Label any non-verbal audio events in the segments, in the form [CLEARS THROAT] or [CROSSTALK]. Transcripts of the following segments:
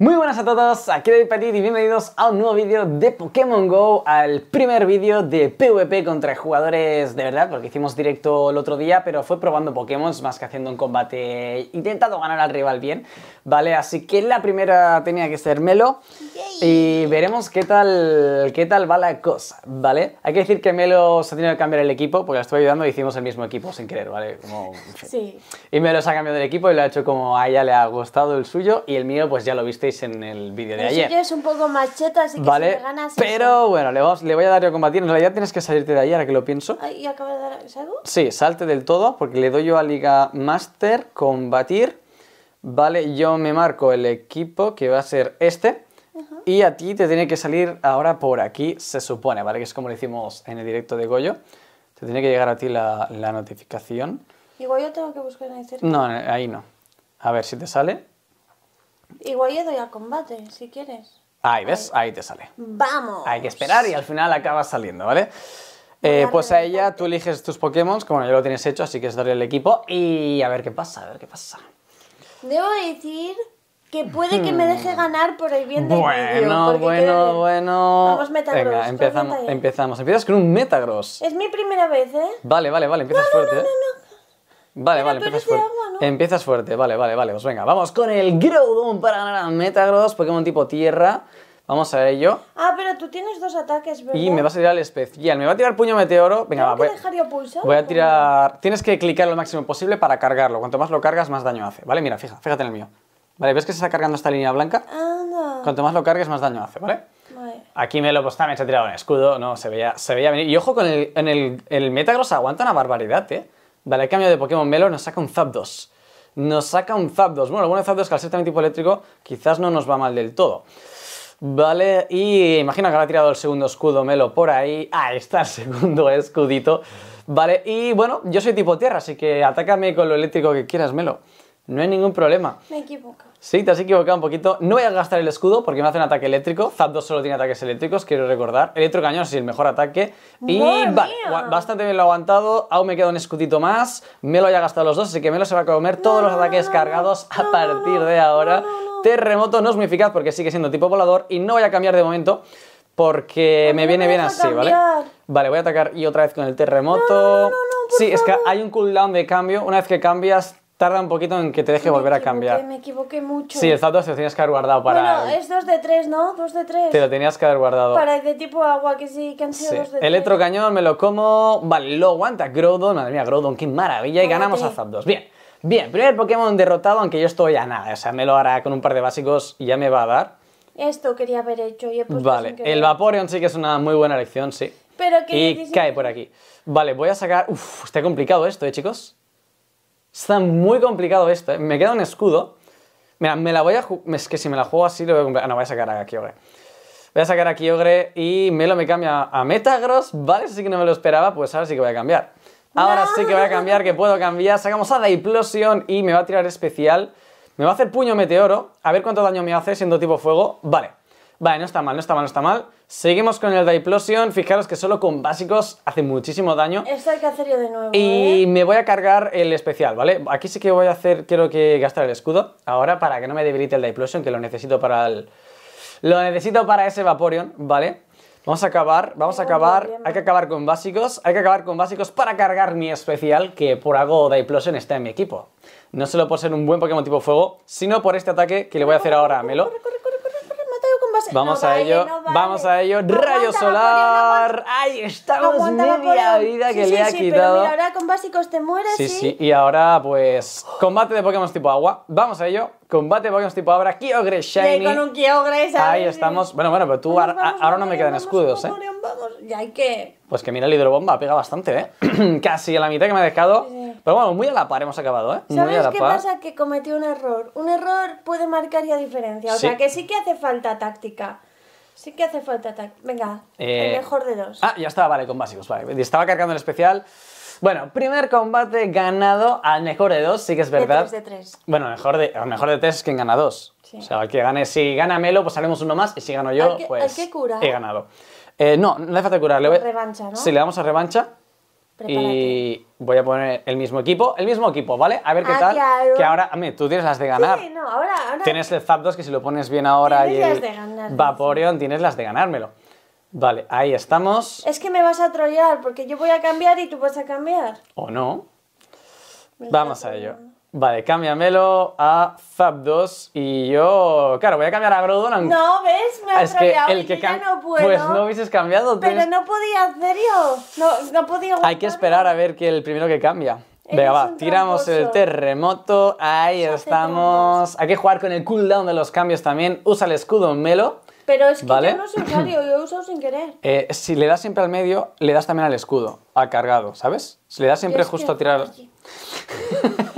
Muy buenas a todos, aquí David Petit y bienvenidos a un nuevo vídeo de Pokémon GO, al primer vídeo de PvP contra jugadores de verdad, porque hicimos directo el otro día, pero fue probando Pokémon más que haciendo un combate, intentando ganar al rival bien, ¿vale? Así que la primera tenía que ser Melo y veremos qué tal, qué tal va la cosa, ¿vale? Hay que decir que Melo se ha tenido que cambiar el equipo, porque la estuve ayudando y hicimos el mismo equipo sin querer, ¿vale? Sí. Y Melo se ha cambiado el equipo y lo ha hecho como a ella le ha gustado el suyo y el mío pues ya lo viste en el vídeo de ayer. es un poco macheta, así que ¿Vale? Pero bueno, le, voy a dar a combatir. En realidad tienes que salirte de ahí, ahora que lo pienso. ¿Y de dar Sí, salte del todo, porque le doy yo a Liga Master, combatir. Vale, yo me marco el equipo que va a ser este. Y a ti te tiene que salir ahora por aquí, se supone, ¿vale? Que es como lo hicimos en el directo de Goyo. Te tiene que llegar a ti la, notificación. ¿Y Goyo tengo que buscar ahí cerca? No, ahí no. A ver si te sale. Igual yo doy al combate, si quieres. Ahí, ¿ves? Ahí, te sale. ¡Vamos! Hay que esperar y al final acaba saliendo, ¿vale? Eh, pues a ella tú eliges tus Pokémon, como ya lo tienes hecho, así que es darle el equipo y a ver qué pasa, a ver qué pasa. Debo decir que puede que me deje hmm. ganar por el bien del bueno, Bueno, bueno, bueno. Vamos, Metagross. Venga, empezamos, empezamos. Empiezas con un Metagross. Es mi primera vez, ¿eh? Vale, vale, vale, empiezas no, no, fuerte, no, ¿eh? Vale, vale, empiezas este fuerte. Empiezas fuerte, vale, vale, vale. Pues venga, vamos con el Groudon para ganar a Metagross, Pokémon tipo Tierra. Vamos a ello. Ah, pero tú tienes dos ataques, ¿verdad? Y me vas a tirar el especial. Me va a tirar puño meteoro. Venga, va, que voy, dejar yo pulsar, voy a tirar... Tienes que clicar lo máximo posible para cargarlo. Cuanto más lo cargas, más daño hace. Vale, mira, fija, fíjate en el mío. Vale, ¿ves que se está cargando esta línea blanca? Anda. Cuanto más lo cargues, más daño hace, ¿vale? Vale. Aquí me lo pues, también se ha tirado un escudo. No, se veía, se veía venir. Y ojo con el, en el, el Metagross aguanta una barbaridad, ¿eh? Vale, cambio de Pokémon Melo, nos saca un Zapdos. Nos saca un Zapdos. Bueno, lo bueno de Zapdos es que al ser también tipo eléctrico, quizás no nos va mal del todo. Vale, y imagino que ha tirado el segundo escudo Melo por ahí. ah está el segundo escudito. Vale, y bueno, yo soy tipo tierra, así que atácame con lo eléctrico que quieras, Melo. No hay ningún problema. Me equivoco. Sí, te has equivocado un poquito. No voy a gastar el escudo porque me hace un ataque eléctrico. 2 solo tiene ataques eléctricos, quiero recordar. Electrocañón sí, el mejor ataque. Y vale, bastante bien lo he aguantado. Aún me queda un escudito más. Me lo haya gastado los dos, así que me lo se va a comer todos los ataques cargados a partir de ahora. Terremoto no es muy eficaz porque sigue siendo tipo volador y no voy a cambiar de momento porque me viene bien así, ¿vale? Vale, voy a atacar y otra vez con el terremoto. No, no, no, sí, es que hay un cooldown de cambio. Una vez que cambias tarda un poquito en que te deje volver a cambiar. Me equivoqué mucho. Sí, el Zapdos se lo tenías que haber guardado para. Bueno, es 2 de 3, ¿no? 2 de 3. Te lo tenías que haber guardado. Para de tipo agua, que sí, que han sido 2 sí. de 3. Electrocañón, me lo como. Vale, lo aguanta Groudon, Madre mía, Grodon, qué maravilla. Y ganamos a Zapdos. Bien. Bien, primer Pokémon derrotado, aunque yo estoy a nada. O sea, me lo hará con un par de básicos y ya me va a dar. Esto quería haber hecho. Y he puesto vale, el Vaporeon sí que es una muy buena elección, sí. Pero que y cae por aquí. Vale, voy a sacar... Uf, está complicado esto, ¿eh, chicos? Está muy complicado esto, ¿eh? Me queda un escudo. Mira, me la voy a... Es que si me la juego así lo voy a comprar. Ah, no, voy a sacar a Kyogre. Voy a sacar a Kyogre y Melo me cambia a Metagross, ¿vale? Eso sí que no me lo esperaba, pues ahora sí que voy a cambiar. Ahora sí que voy a cambiar, que puedo cambiar. Sacamos a Diplosion y me va a tirar especial. Me va a hacer puño meteoro. A ver cuánto daño me hace siendo tipo fuego. Vale. Vale, no está mal, no está mal, no está mal. Seguimos con el Diplosion. Fijaros que solo con básicos hace muchísimo daño. Esto hay que hacer yo de nuevo. Y ¿eh? me voy a cargar el especial, ¿vale? Aquí sí que voy a hacer, quiero que gastar el escudo ahora para que no me debilite el Diplosion, que lo necesito para el. Lo necesito para ese Vaporeon, ¿vale? Vamos a acabar, vamos a acabar, hay que acabar con básicos, hay que acabar con básicos para cargar mi especial, que por algo Diplosion está en mi equipo. No solo por ser un buen Pokémon tipo fuego, sino por este ataque que le voy a hacer ahora a Melo. Vamos, a ello, vamos a ello. Rayo solar. ahí estamos media vida que le ha quitado. Pero ahora con básicos te mueres. Sí, sí, y ahora pues combate de Pokémon tipo agua. Vamos a ello. Combate de Pokémon tipo agua. Kyogre Shiny. con un Kyogre, Ahí estamos. Bueno, bueno, pero tú ahora, no me quedan escudos, ¿eh? Ya hay que. Pues que mira el hidrobomba, pega bastante, ¿eh? [CLEARS THROAT] Casi a la mitad que me ha dejado. Pero bueno, muy a la par hemos acabado, ¿eh? ¿Sabes qué pasa? Que cometió un error. Un error puede marcar ya diferencia. O sea, que sí que hace falta táctica. Sí que hace falta táctica. Venga, el eh, mejor de dos. Ah, ya estaba, vale, con básicos. Vale, estaba cargando el especial. Bueno, primer combate ganado al mejor de dos, sí que es verdad. De tres de tres. Bueno, mejor de, el mejor de tres es quien gana dos. O sea, que gane, si gana Melo, pues haremos uno más y si gano yo, pues. que He ganado. Eh, no, no hace falta curar. Revancha, ¿no? Sí, le damos a revancha. Y voy a poner el mismo equipo, el mismo equipo, ¿vale? A ver qué ah, tal. Que ahora, mí, tú tienes las de ganar. ahora, Tienes el Zapdos que si lo pones bien ahora y Vaporeon, tienes las de ganármelo. Vale, ahí estamos. Es que me vas a trollar porque yo voy a cambiar y tú vas a cambiar. ¿O no? Vamos a ello. Vale, cámbiamelo a Fab2 y yo, claro, voy a cambiar a Grodon No, ¿ves? Me ha es que el que ya no puedo. Pues no hubieses cambiado. Pero no podía, en serio. No, no podía. Hay que esperar a ver que el primero que cambia. Venga, va, tiramos el terremoto. Ahí estamos. Hay que jugar con el cooldown de los cambios también. Usa el escudo Melo. Pero es que ¿vale? yo no soy usuario, yo he usado sin querer. [LAUGHS] Eh, si le das siempre al medio, le das también al escudo, A cargado, ¿sabes? Si le das siempre justo a tirar. [LAUGHS]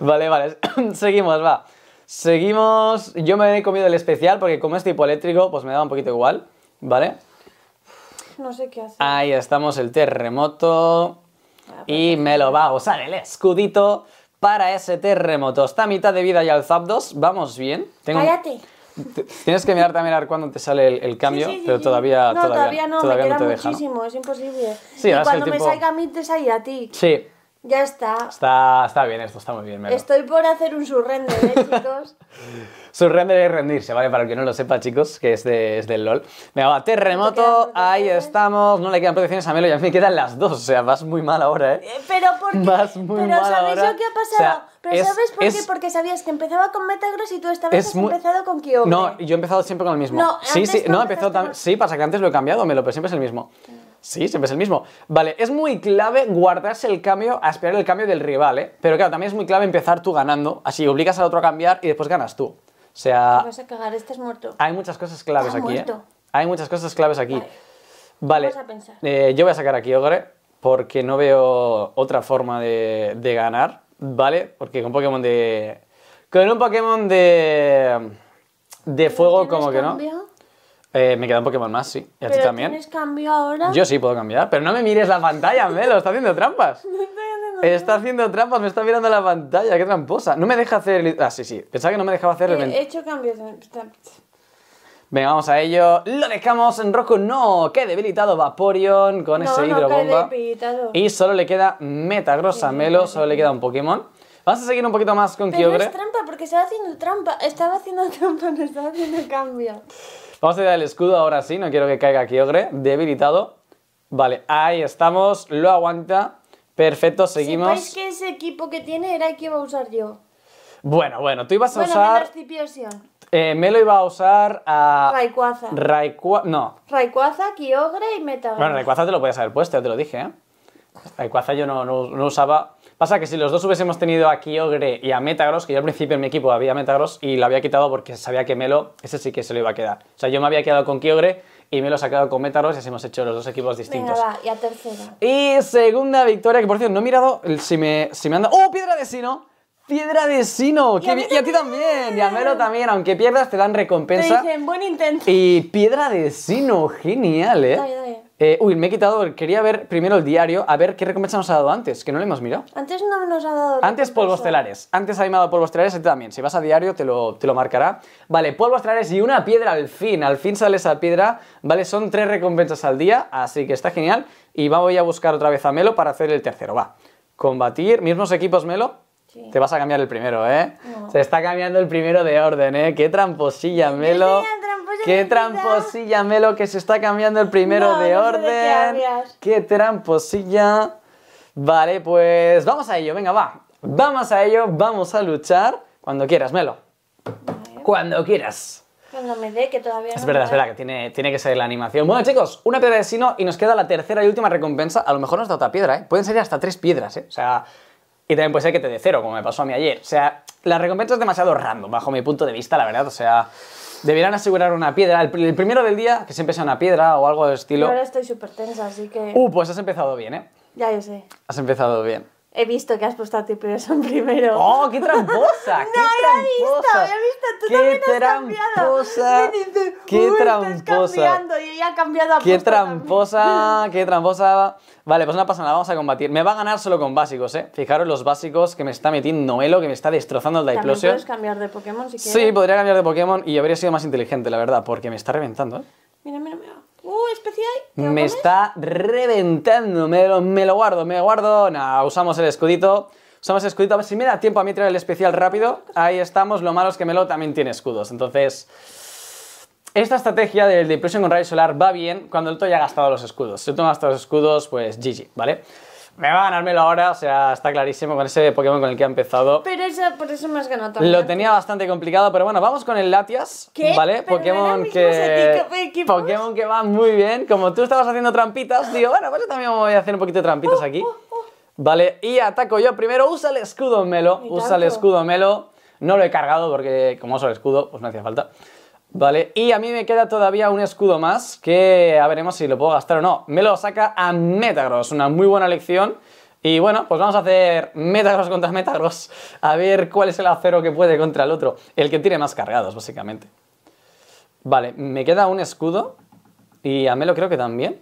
[LAUGHS] Vale, vale. [COUGHS] Seguimos, va. Seguimos. Yo me he comido el especial porque como es tipo eléctrico, pues me da un poquito igual, ¿vale? No sé qué hacer. Ahí estamos, el terremoto. Ah, pues y me lo va a usar el escudito para ese terremoto. Está a mitad de vida ya el Zapdos. Vamos bien. Cállate. Tienes que mirar también a mirar cuándo te sale el, cambio, pero todavía, no, todavía, me no te deja, es imposible. y cuando me salga a mí, te a ti. Sí, ya está. está. Está bien, esto está muy bien. Estoy por hacer un surrender, ¿eh, [LAUGHS] chicos? surrender es rendirse, ¿vale? Para el que no lo sepa, chicos, que es, de, es del LOL. Me va, terremoto, ahí estamos. No le quedan protecciones a Melo, y ya me quedan las dos. O sea, vas muy mal ahora, ¿eh? eh pero qué Vas muy mal Pero ¿sabes lo que ha pasado? pero ¿sabes por qué? Porque sabías que empezaba con Metagross y tú esta vez has empezado con Kyogre. No, yo he empezado siempre con el mismo. No, sí, sí, no, he empezado también... Sí, pasa que antes lo he cambiado, Melo, pero siempre es el mismo. Sí, siempre es el mismo. Vale, es muy clave guardarse el cambio a esperar el cambio del rival, ¿eh? Pero claro, también es muy clave empezar tú ganando, así obligas al otro a cambiar y después ganas tú. O sea... Te vas a cagar, este es muerto. Hay muchas cosas claves aquí, ¿eh? muerto. ¿eh? Hay muchas cosas claves aquí. Vale. Eh, yo voy a sacar aquí Ogre porque no veo otra forma de, ganar, ¿vale? Porque con Pokémon de... Con un Pokémon de... De fuego, como que no. Eh, me queda un Pokémon más, sí. ¿Y a ti también? ¿Tienes cambio ahora? Yo sí puedo cambiar, pero no me mires la pantalla, Melo, está haciendo trampas. [LAUGHS] Está haciendo trampas, me está mirando la pantalla, qué tramposa. No me deja hacer. Ah, sí, sí. Pensaba que no me dejaba hacer. He, he hecho cambios. Venga, vamos a ello. Lo dejamos en rojo. No, qué debilitado Vaporeon con ese hidrobomba. y solo le queda Metagrosa Melo, solo le queda un Pokémon. Vamos a seguir un poquito más con Kyogre. Pero es trampa, porque estaba haciendo trampa. Estaba haciendo trampa, [LAUGHS] no estaba haciendo cambio. Vamos a tirar el escudo ahora sí, no quiero que caiga Kyogre. Debilitado. Vale, ahí estamos, lo aguanta. Perfecto, seguimos. es que ese equipo que tiene era el que iba a usar yo. Bueno, bueno, tú ibas a usar... me eh, lo iba a usar a... Rayquaza. No. Kyogre y Metagross. Bueno, Rayquaza te lo puedes haber puesto, ya te lo dije, ¿eh? El yo no, usaba. Pasa que si los dos hubiésemos tenido a Kyogre y a Metagross, que yo al principio en mi equipo había Metagross y lo había quitado porque sabía que Melo, ese sí que se lo iba a quedar. O sea, yo me había quedado con Kyogre y Melo se ha quedado con Metagross y así hemos hecho los dos equipos distintos. y a tercera. Y segunda victoria, que por cierto, no he mirado si me, si me anda. ¡Oh, piedra de sino! ¡Piedra de Sino! Y, a, y a ti también! Y a Melo también, aunque pierdas te dan recompensa. Te dicen, buen intento. Y Piedra de Sino, genial, ¿eh? Eh, uy, me he quitado, quería ver primero el diario, a ver qué recompensa nos ha dado antes, que no le hemos mirado. Antes no nos ha dado Antes polvos telares, antes ha animado polvos telares, Y también, si vas a diario te lo, te lo marcará. Vale, polvos telares y una piedra al fin, al fin sale esa piedra, vale, son tres recompensas al día, así que está genial. Y voy a buscar otra vez a Melo para hacer el tercero, va. Combatir, mismos equipos Melo, Te vas a cambiar el primero, ¿eh? Se está cambiando el primero de orden, ¿eh? Qué tramposilla, Melo. Qué tramposilla, Melo, que se está cambiando el primero de orden. qué, tramposilla. Vale, pues vamos a ello, venga, va. Vamos a ello, vamos a luchar cuando quieras, Melo. Cuando quieras. Cuando me dé, que todavía Es verdad, es verdad, que tiene, tiene que ser la animación. Bueno, chicos, una piedra de sino y nos queda la tercera y última recompensa. A lo mejor nos da otra piedra, ¿eh? Pueden ser hasta tres piedras, ¿eh? O sea, y también puede ser que te dé cero, como me pasó a mí ayer. O sea, la recompensa es demasiado random, bajo mi punto de vista, la verdad. O sea, Deberían asegurar una piedra. El, primero del día, que siempre sea una piedra o algo de estilo. Yo ahora estoy súper tensa, así que. Uh, pues has empezado bien, ¿eh? Ya, yo sé. Has empezado bien. He visto que has puesto a ti [LAUGHS] primero. ¡Oh, qué tramposa! [LAUGHS] ¡Qué no, tramposa! he visto, he visto. Tú qué también has tramposa, [LAUGHS] ¡Qué tramposa! ¡Qué Y ella ha cambiado a ¡Qué tramposa! ¡Qué tramposa! Vale, pues no pasa nada, vamos a combatir. Me va a ganar solo con básicos, ¿eh? Fijaros los básicos que me está metiendo Elo, que me está destrozando el Diplosion. puedes cambiar de Pokémon si quieres. Sí, podría cambiar de Pokémon y habría sido más inteligente, la verdad, porque me está reventando, ¿eh? Mira, mira, mira uh, especial. me está reventando, me lo, guardo, me lo guardo. Nada, usamos el escudito. Usamos el escudito, si me da tiempo a mí traer el especial rápido. Ahí estamos, lo malo es que Melo también tiene escudos, entonces... Esta estrategia del depression con rayo solar va bien cuando el ya ha gastado los escudos. Si el ha gastado los escudos, pues GG, ¿vale? Me va a ganármelo ahora, o sea, está clarísimo con ese Pokémon con el que ha empezado. Pero esa, por eso me has ganado también. Lo tenía bastante complicado, pero bueno, vamos con el Latias. ¿Vale? Pokémon que. Pokémon que va muy bien. Como tú estabas haciendo trampitas, digo, bueno, pues yo también voy a hacer un poquito de trampitas oh, aquí. Oh, oh, vale, y ataco yo primero. Usa el escudo Melo. Usa el escudo Melo. No lo he cargado porque, como uso el escudo, pues no hacía falta. ¿vale? Y a mí me queda todavía un escudo más que a veremos si lo puedo gastar o no. Me lo saca a Metagross, una muy buena elección. Y bueno, pues vamos a hacer Metagross contra Metagross, a ver cuál es el acero que puede contra el otro. El que tiene más cargados, básicamente. Vale, me queda un escudo y a Melo creo que también.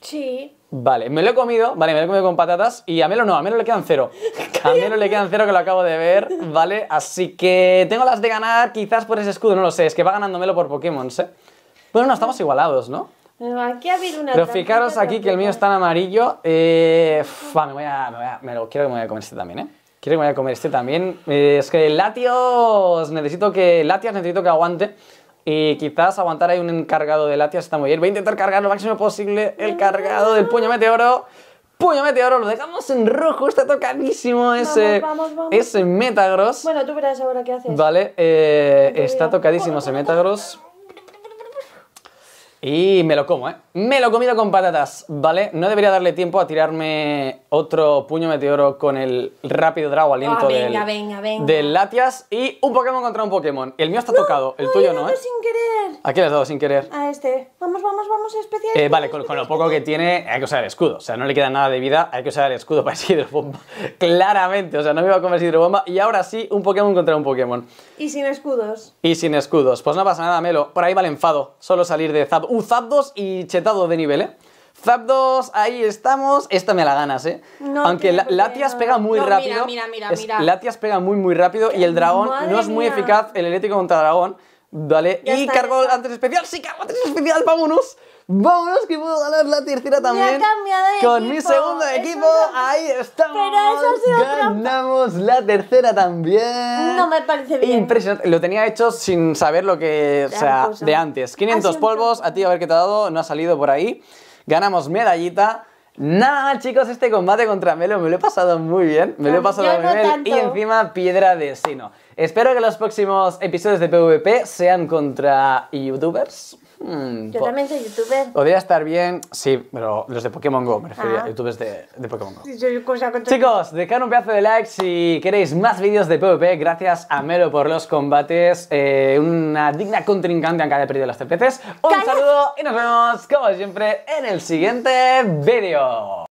Sí. Vale, me lo he comido, vale, me lo he comido con patatas y a Melo no, a Melo le quedan cero. A Melo le quedan cero que lo acabo de ver, ¿vale? Así que tengo las de ganar quizás por ese escudo, no lo sé, es que va ganándomelo por Pokémon, ¿eh? Bueno, no, estamos igualados, ¿no? aquí una... Pero fijaros aquí que el mío está en amarillo. Eh, ah, me voy a... Me lo, quiero que me vaya a comer este también, ¿eh? Quiero que me vaya a comer este también. Eh, es que Latios... Necesito que... Latias necesito que aguante. Y quizás aguantar ahí un encargado de latias está muy bien. Voy a intentar cargar lo máximo posible el cargado del puño meteoro. Puño meteoro, lo dejamos en rojo, está tocadísimo ese, ese Metagross. Bueno, tú verás ahora qué haces. Vale, eh, está tocadísimo ese Metagross. Y me lo como, ¿eh? Me lo he comido con patatas, ¿vale? No debería darle tiempo a tirarme otro puño meteoro con el rápido drago aliento ah, venga, del, venga, venga. Latias y un Pokémon contra un Pokémon. El mío está tocado, el tuyo no, ¿eh? sin querer. ¿A quién le has dado sin querer? A este. Vamos, vamos, vamos, especial. Eh, vale, con, lo poco que tiene hay que usar el escudo. O sea, no le queda nada de vida, hay que usar el escudo para hidrobomba. [LAUGHS] Claramente, o sea, no me iba a comer hidrobomba. Y ahora sí, un Pokémon contra un Pokémon. Y sin escudos. Y sin escudos. Pues no pasa nada, Melo. Por ahí va el enfado. Solo salir de Zap un Zapdos y chetado de nivel, ¿eh? 2 ahí estamos. Esta me la ganas, ¿eh? Aunque Latias pega muy rápido. Latias pega muy, muy rápido y el dragón no es muy eficaz el eléctrico contra dragón. Vale, y cargo antes especial. Sí, cargo antes especial, vámonos. Vámonos, que puedo ganar la tercera también. Con mi segundo equipo, ahí estamos. Pero eso ha sido Ganamos la tercera también. No me parece bien. Impresionante. Lo tenía hecho sin saber lo que. O sea, de antes. 500 polvos, a ti a ver qué te ha dado. No ha salido por ahí. Ganamos medallita. Nada, chicos, este combate contra Melo me lo he pasado muy bien. Me lo he pasado muy bien. Y encima, piedra de sino. Espero que los próximos episodios de PvP sean contra YouTubers. Mm, yo también soy youtuber. Podría estar bien, sí, pero los de Pokémon Go, me ah. refería, youtubers de, de, Pokémon Go. Chicos, dejad un pedazo de like si queréis más vídeos de PvP. Gracias a Melo por los combates. Eh, una digna contrincante aunque haya perdido las TPCs. Un saludo y nos vemos, como siempre, en el siguiente vídeo.